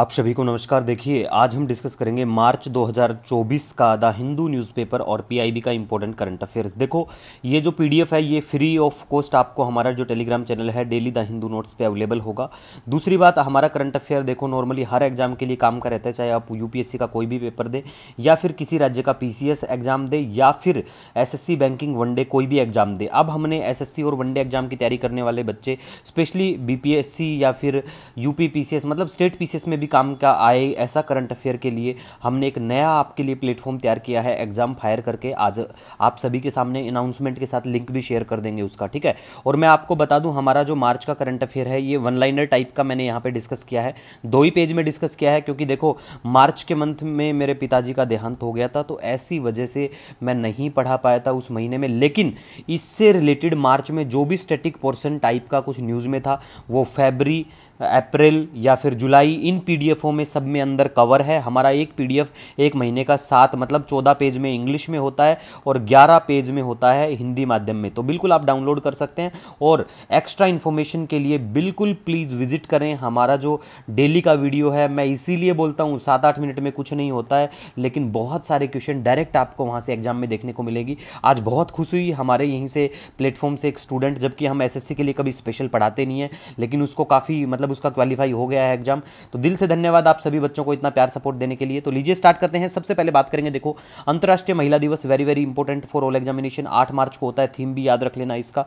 आप सभी को नमस्कार देखिए आज हम डिस्कस करेंगे मार्च 2024 का द हिंदू न्यूज़पेपर और पीआईबी का इम्पोर्टेंट करंट अफेयर्स देखो ये जो पीडीएफ है ये फ्री ऑफ कॉस्ट आपको हमारा जो टेलीग्राम चैनल है डेली द हिंदू नोट्स पे अवेलेबल होगा दूसरी बात हमारा करंट अफेयर देखो नॉर्मली हर एग्जाम के लिए काम का रहता है चाहे आप यू का कोई भी पेपर दें या फिर किसी राज्य का पी एग्जाम दे या फिर एस बैंकिंग वनडे कोई भी एग्जाम दे अब हमने एस और वनडे एग्जाम की तैयारी करने वाले बच्चे स्पेशली बी या फिर यू मतलब स्टेट पी में भी काम का आए ऐसा करंट अफेयर के लिए हमने एक नया आपके लिए प्लेटफॉर्म तैयार किया है एग्जाम फायर करके आज आप सभी के सामने अनाउंसमेंट के साथ लिंक भी शेयर कर देंगे उसका ठीक है और मैं आपको बता दूं हमारा जो मार्च का करंट अफेयर है ये वन लाइनर टाइप का मैंने यहाँ पर डिस्कस किया है दो ही पेज में डिस्कस किया है क्योंकि देखो मार्च के मंथ में मेरे पिताजी का देहांत हो गया था तो ऐसी वजह से मैं नहीं पढ़ा पाया था उस महीने में लेकिन इससे रिलेटेड मार्च में जो भी स्टेटिक पोर्सन टाइप का कुछ न्यूज़ में था वो फेबरी अप्रैल या फिर जुलाई इन पीडीएफों में सब में अंदर कवर है हमारा एक पीडीएफ एक महीने का सात मतलब चौदह पेज में इंग्लिश में होता है और ग्यारह पेज में होता है हिंदी माध्यम में तो बिल्कुल आप डाउनलोड कर सकते हैं और एक्स्ट्रा इन्फॉर्मेशन के लिए बिल्कुल प्लीज़ विजिट करें हमारा जो डेली का वीडियो है मैं इसीलिए बोलता हूँ सात आठ मिनट में कुछ नहीं होता है लेकिन बहुत सारे क्वेश्चन डायरेक्ट आपको वहाँ से एग्जाम में देखने को मिलेगी आज बहुत खुश हुई हमारे यहीं से प्लेटफॉर्म से एक स्टूडेंट जबकि हम एसएससी के लिए कभी स्पेशल पढ़ाते नहीं है लेकिन उसको काफ़ी मतलब उसका क्वालिफाई हो गया है एग्जाम तो दिल से धन्यवाद आप सभी बच्चों को इतना प्यार सपोर्ट देने के लिए तो लीजिए स्टार्ट करते हैं सबसे पहले बात करेंगे देखो अंतर्राष्ट्रीय महिला दिवस very very important for all examination आठ मार्च को होता है थीम भी याद रख लेना इसका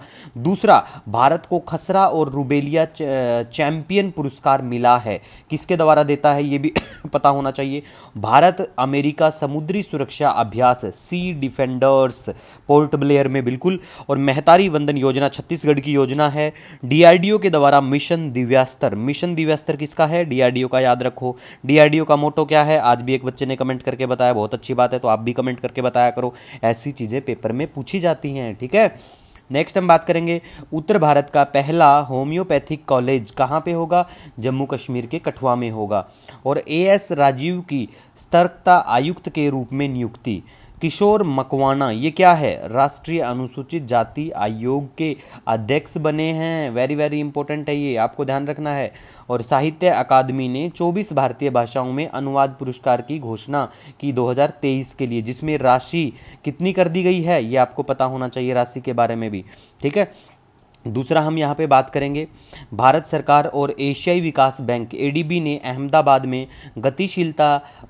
दूसरा भारत को खसरा और रूबेलिया चैंपियन पुरस्कार मिला है किसके द्वारा देता है ये भी पता होना चाहिए भारत अमेरिका समुद्री सुरक्षा अभ्यास सी डिफेंडर्स पोर्ट ब्लेयर में बिल्कुल और मेहतारी वंदन योजना छत्तीसगढ़ की योजना है डीआरडीओ के द्वारा मिशन दिव्यास्तर मिशन दिव्यास्तर किसका है डीआरडीओ का याद रखो डी का मोटो क्या है आज भी एक बच्चे ने कमेंट करके बताया बहुत अच्छी बात है तो आप भी कमेंट करके बताया करो ऐसी चीज़ें पेपर में पूछी जाती हैं ठीक है नेक्स्ट हम बात करेंगे उत्तर भारत का पहला होम्योपैथिक कॉलेज कहाँ पे होगा जम्मू कश्मीर के कठुआ में होगा और एएस राजीव की सतर्कता आयुक्त के रूप में नियुक्ति किशोर मकवाना ये क्या है राष्ट्रीय अनुसूचित जाति आयोग के अध्यक्ष बने हैं वेरी वेरी इंपॉर्टेंट है ये आपको ध्यान रखना है और साहित्य अकादमी ने 24 भारतीय भाषाओं में अनुवाद पुरस्कार की घोषणा की 2023 के लिए जिसमें राशि कितनी कर दी गई है ये आपको पता होना चाहिए राशि के बारे में भी ठीक है दूसरा हम यहाँ पे बात करेंगे भारत सरकार और एशियाई विकास बैंक एडीबी ने अहमदाबाद में गतिशीलता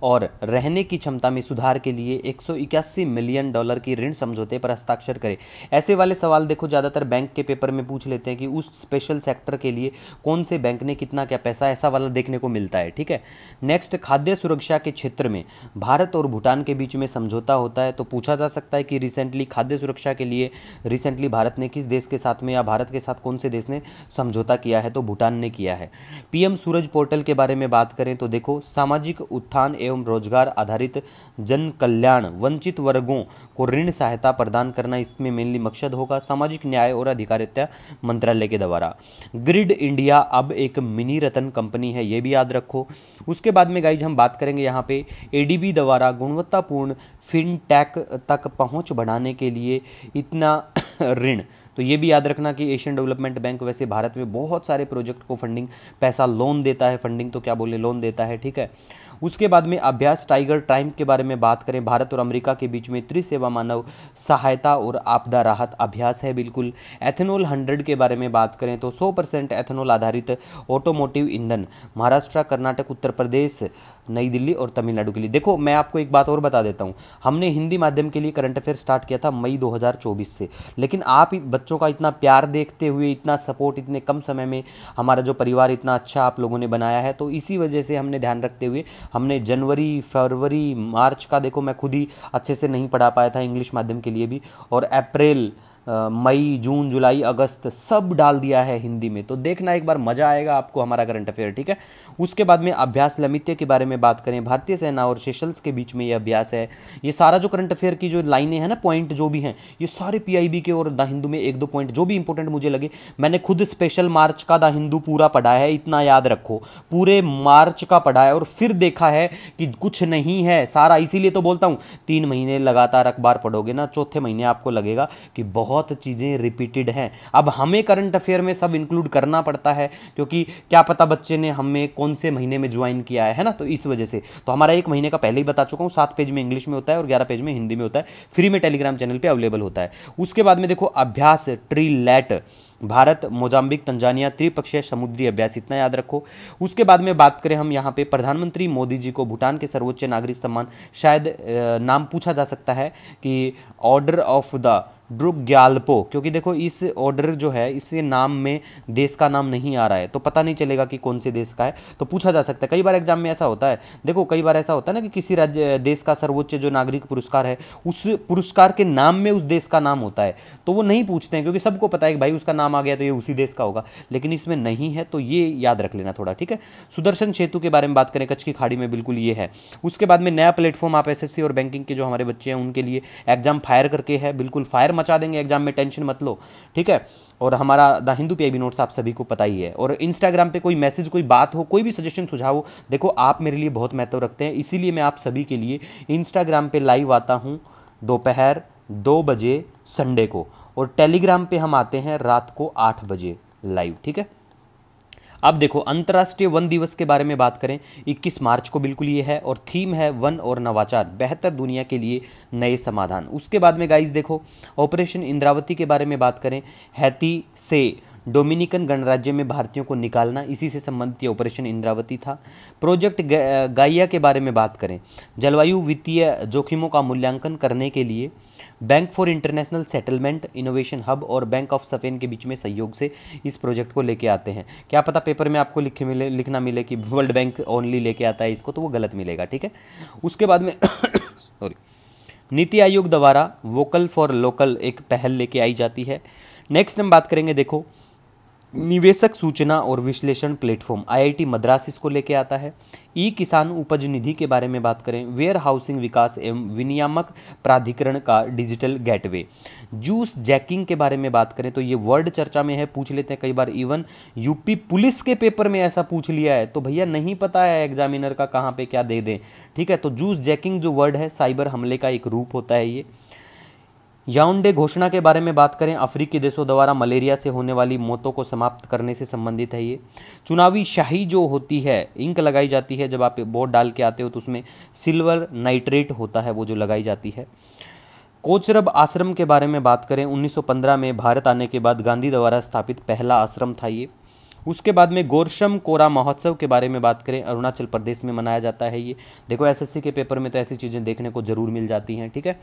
और रहने की क्षमता में सुधार के लिए 181 मिलियन डॉलर की ऋण समझौते पर हस्ताक्षर करे ऐसे वाले सवाल देखो ज़्यादातर बैंक के पेपर में पूछ लेते हैं कि उस स्पेशल सेक्टर के लिए कौन से बैंक ने कितना क्या पैसा ऐसा वाला देखने को मिलता है ठीक है नेक्स्ट खाद्य सुरक्षा के क्षेत्र में भारत और भूटान के बीच में समझौता होता है तो पूछा जा सकता है कि रिसेंटली खाद्य सुरक्षा के लिए रिसेंटली भारत ने किस देश के साथ में या भारत भारत के साथ कौन से देश ने समझौता किया है तो भूटान ने किया है पीएम सूरज पोर्टल के बारे में बात करें तो देखो सामाजिक उत्थान एवं रोजगार आधारित जन कल्याण वंचित वर्गों को ऋण सहायता प्रदान करना इसमें मेनली मकसद होगा सामाजिक न्याय और अधिकारिता मंत्रालय के द्वारा ग्रिड इंडिया अब एक मिनी रतन कंपनी है ये भी याद रखो उसके बाद में गाइज हम बात करेंगे यहाँ पे एडीबी द्वारा गुणवत्तापूर्ण फिनटेक तक पहुँच बढ़ाने के लिए इतना ऋण तो ये भी याद रखना कि एशियन डेवलपमेंट बैंक वैसे भारत में बहुत सारे प्रोजेक्ट को फंडिंग पैसा लोन देता है फंडिंग तो क्या बोले लोन देता है ठीक है उसके बाद में अभ्यास टाइगर टाइम के बारे में बात करें भारत और अमेरिका के बीच में त्रिसेवा मानव सहायता और आपदा राहत अभ्यास है बिल्कुल एथेनॉल हंड्रेड के बारे में बात करें तो सौ परसेंट एथेनॉल आधारित ऑटोमोटिव ईंधन महाराष्ट्र कर्नाटक उत्तर प्रदेश नई दिल्ली और तमिलनाडु के लिए देखो मैं आपको एक बात और बता देता हूँ हमने हिंदी माध्यम के लिए करंट अफेयर स्टार्ट किया था मई 2024 से लेकिन आप बच्चों का इतना प्यार देखते हुए इतना सपोर्ट इतने कम समय में हमारा जो परिवार इतना अच्छा आप लोगों ने बनाया है तो इसी वजह से हमने ध्यान रखते हुए हमने जनवरी फरवरी मार्च का देखो मैं खुद ही अच्छे से नहीं पढ़ा पाया था इंग्लिश माध्यम के लिए भी और अप्रैल मई जून जुलाई अगस्त सब डाल दिया है हिंदी में तो देखना एक बार मज़ा आएगा आपको हमारा करंट अफेयर ठीक है उसके बाद में अभ्यास लमित्य के बारे में बात करें भारतीय सेना और सेशल्स के बीच में ये अभ्यास है ये सारा जो करंट अफेयर की जो लाइनें हैं ना पॉइंट जो भी हैं ये सारे पी के और द हिंदू में एक दो पॉइंट जो भी इंपॉर्टेंट मुझे लगे मैंने खुद स्पेशल मार्च का द हिंदू पूरा पढ़ा है इतना याद रखो पूरे मार्च का पढ़ा है और फिर देखा है कि कुछ नहीं है सारा इसीलिए तो बोलता हूँ तीन महीने लगातार अखबार पढ़ोगे ना चौथे महीने आपको लगेगा कि बहुत बहुत चीज़ें रिपीटेड हैं अब हमें करंट अफेयर में सब इंक्लूड करना पड़ता है क्योंकि क्या पता बच्चे ने हमें कौन से महीने में ज्वाइन किया है, ना तो इस वजह से तो हमारा एक महीने का पहले ही बता चुका हूँ सात पेज में इंग्लिश में होता है और ग्यारह पेज में हिंदी में होता है फ्री में टेलीग्राम चैनल पर अवेलेबल होता है उसके बाद में देखो अभ्यास trilat Bharat Mozambique Tanzania त्रिपक्षीय समुद्री अभ्यास इतना याद रखो उसके बाद में बात करें हम यहाँ पे प्रधानमंत्री मोदी जी को भूटान के सर्वोच्च नागरिक सम्मान शायद नाम पूछा जा सकता है कि order of the Druk Gyalpo क्योंकि देखो इस ऑर्डर जो है इसके नाम में देश का नाम नहीं आ रहा है तो पता नहीं चलेगा कि कौन से देश का है तो पूछा जा सकता है कई बार एग्जाम में ऐसा होता है देखो कई बार ऐसा होता है ना कि किसी राज्य देश का सर्वोच्च जो नागरिक पुरस्कार है उस पुरस्कार के नाम में उस देश का नाम होता है तो वो नहीं पूछते हैं क्योंकि सबको पता है कि भाई उसका नाम आ गया तो ये उसी देश का होगा लेकिन इसमें नहीं है तो ये याद रख लेना थोड़ा ठीक है सुदर्शन सेतु के बारे में बात करें कच्छ की खाड़ी में बिल्कुल ये है उसके बाद में नया प्लेटफॉर्म आप एस और बैंकिंग के जो हमारे बच्चे हैं उनके लिए एग्जाम फायर करके है बिल्कुल फायर मचा देंगे एग्जाम में टेंशन मत लो ठीक है और हमारा द हिंदू पी नोट्स आप सभी को पता ही है और इंस्टाग्राम पे कोई मैसेज कोई बात हो कोई भी सजेशन सुझाव हो देखो आप मेरे लिए बहुत महत्व रखते हैं इसीलिए मैं आप सभी के लिए इंस्टाग्राम पर लाइव आता हूँ दोपहर दो बजे संडे को और टेलीग्राम पे हम आते हैं रात को आठ बजे लाइव ठीक है अब देखो अंतर्राष्ट्रीय वन दिवस के बारे में बात करें 21 मार्च को बिल्कुल ये है और थीम है वन और नवाचार बेहतर दुनिया के लिए नए समाधान उसके बाद में गाइज देखो ऑपरेशन इंद्रावती के बारे में बात करें हैती से डोमिनिकन गणराज्य में भारतीयों को निकालना इसी से संबंधित ऑपरेशन इंद्रावती था प्रोजेक्ट गाइया के बारे में बात करें जलवायु वित्तीय जोखिमों का मूल्यांकन करने के लिए bank for international settlement innovation hub और बैंक ऑफ सफेन के बीच में सहयोग से इस प्रोजेक्ट को लेके आते हैं क्या पता पेपर में आपको लिखे मिले लिखना मिले कि वर्ल्ड बैंक ओनली लेके आता है इसको तो वो गलत मिलेगा ठीक है उसके बाद में सॉरी नीति आयोग द्वारा वोकल फॉर लोकल एक पहल लेके आई जाती है नेक्स्ट हम बात करेंगे देखो निवेशक सूचना और विश्लेषण प्लेटफॉर्म आईआईटी मद्रास इसको लेके आता है ई किसान उपज निधि के बारे में बात करें वेयर हाउसिंग विकास एवं विनियामक प्राधिकरण का डिजिटल गेटवे जूस जैकिंग के बारे में बात करें तो ये वर्ड चर्चा में है पूछ लेते हैं कई बार इवन यूपी पुलिस के पेपर में ऐसा पूछ लिया है तो भैया नहीं पता है एग्जामिनर का कहाँ पर क्या दे दें ठीक है तो जूस जैकिंग जो वर्ड है साइबर हमले का एक रूप होता है ये याउंडे घोषणा के बारे में बात करें अफ्रीकी देशों द्वारा मलेरिया से होने वाली मौतों को समाप्त करने से संबंधित है ये चुनावी शाही जो होती है इंक लगाई जाती है जब आप वोट डाल के आते हो तो उसमें सिल्वर नाइट्रेट होता है वो जो लगाई जाती है कोचरब आश्रम के बारे में बात करें 1915 में भारत आने के बाद गांधी द्वारा स्थापित पहला आश्रम था ये उसके बाद में गोरशम कोरा महोत्सव के बारे में बात करें अरुणाचल प्रदेश में मनाया जाता है ये देखो एसएससी के पेपर में तो ऐसी चीज़ें देखने को ज़रूर मिल जाती हैं ठीक है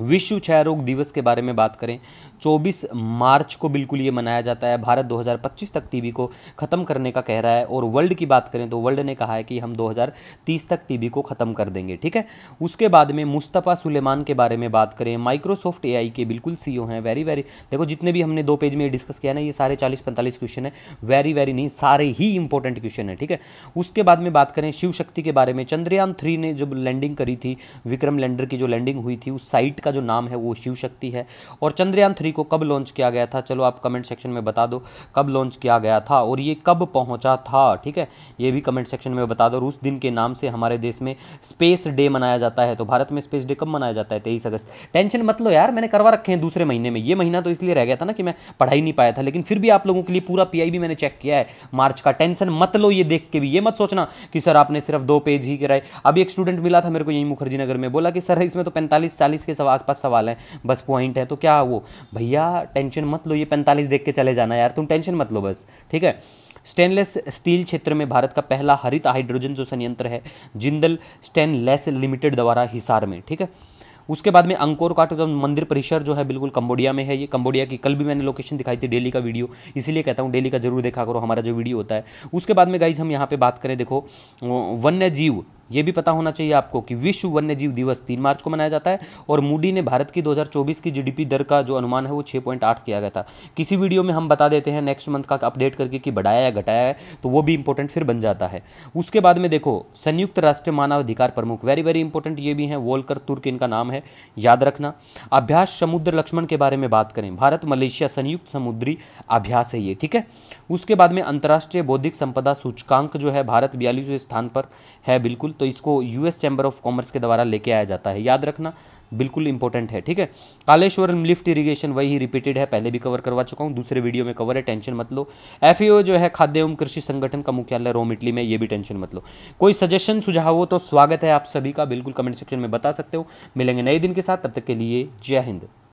विश्व क्षय रोग दिवस के बारे में बात करें 24 मार्च को बिल्कुल ये मनाया जाता है भारत 2025 तक टीबी को ख़त्म करने का कह रहा है और वर्ल्ड की बात करें तो वर्ल्ड ने कहा है कि हम 2030 तक टीबी को ख़त्म कर देंगे ठीक है उसके बाद में मुस्तफ़ा सुलेमान के बारे में बात करें माइक्रोसॉफ्ट ए के बिल्कुल सी हैं वेरी वेरी देखो जितने भी हमने दो पेज में डिस्कस किया ना ये सारे चालीस पैंतालीस क्वेश्चन है वेरी वेरी नहीं सारे ही इंपॉर्टेंट क्वेश्चन है ठीक है उसके बाद में बात करें शिव शक्ति के बारे में चंद्रयान थ्री ने जब लैंडिंग करी थी विक्रम लैंडर की जो लैंडिंग हुई थी उस साइट का जो नाम है वो शिव शक्ति है और चंद्रयान थ्री थ्री को कब लॉन्च किया गया था चलो आप कमेंट सेक्शन में बता दो कब लॉन्च किया गया था और ये कब पहुंचा था ठीक है ये भी कमेंट सेक्शन में बता दो और उस दिन के नाम से हमारे देश में स्पेस डे मनाया जाता है तो भारत में स्पेस डे कब मनाया जाता है तेईस अगस्त टेंशन मत लो यार मैंने करवा रखे हैं दूसरे महीने में ये महीना तो इसलिए रह गया था ना कि मैं पढ़ाई नहीं पाया था लेकिन फिर भी आप लोगों के लिए पूरा पी भी मैंने चेक किया है मार्च का टेंशन मत लो ये देख के भी ये मत सोचना कि सर आपने सिर्फ दो पेज ही कराए अभी एक स्टूडेंट मिला था मेरे को यहीं मुखर्जी नगर में बोला कि सर इसमें तो पैंतालीस चालीस के आसपास सवाल हैं बस पॉइंट है तो क्या वो भैया टेंशन मत लो ये पैंतालीस देख के चले जाना यार तुम टेंशन मत लो बस ठीक है स्टेनलेस स्टील क्षेत्र में भारत का पहला हरित हाइड्रोजन जो संयंत्र है जिंदल स्टेनलेस लिमिटेड द्वारा हिसार में ठीक है उसके बाद में अंकोर काट तो मंदिर परिसर जो है बिल्कुल कंबोडिया में है ये कंबोडिया की कल भी मैंने लोकेशन दिखाई थी डेली का वीडियो इसीलिए कहता हूँ डेली का जरूर देखा करो हमारा जो वीडियो होता है उसके बाद में गाइज हम यहाँ पे बात करें देखो वन्य जीव ये भी पता होना चाहिए आपको कि विश्व जीव दिवस तीन मार्च को मनाया जाता है और मूडी ने भारत की 2024 की जीडीपी दर का जो अनुमान है वो 6.8 किया गया था किसी वीडियो में हम बता देते हैं नेक्स्ट मंथ का अपडेट करके कि बढ़ाया या घटाया है तो वो भी इंपॉर्टेंट फिर बन जाता है उसके बाद में देखो संयुक्त राष्ट्र मानवाधिकार प्रमुख वेरी वेरी इंपॉर्टेंट ये भी हैं वोलकर तुर्क इनका नाम है याद रखना अभ्यास समुद्र लक्ष्मण के बारे में बात करें भारत मलेशिया संयुक्त समुद्री अभ्यास है ये ठीक है उसके बाद में अंतर्राष्ट्रीय बौद्धिक संपदा सूचकांक जो है भारत बयालीसवें स्थान पर है बिल्कुल तो इसको यूएस चैम्बर ऑफ कॉमर्स के द्वारा लेके आया जाता है याद रखना बिल्कुल इंपॉर्टेंट है ठीक है कालेश्वर लिफ्ट इरिगेशन वही रिपीटेड है पहले भी कवर करवा चुका हूँ दूसरे वीडियो में कवर है टेंशन मत लो एफ जो है खाद्य एवं कृषि संगठन का मुख्यालय रोम इटली में ये भी टेंशन मत लो कोई सजेशन सुझाव हो तो स्वागत है आप सभी का बिल्कुल कमेंट सेक्शन में बता सकते हो मिलेंगे नए दिन के साथ तब तक के लिए जय हिंद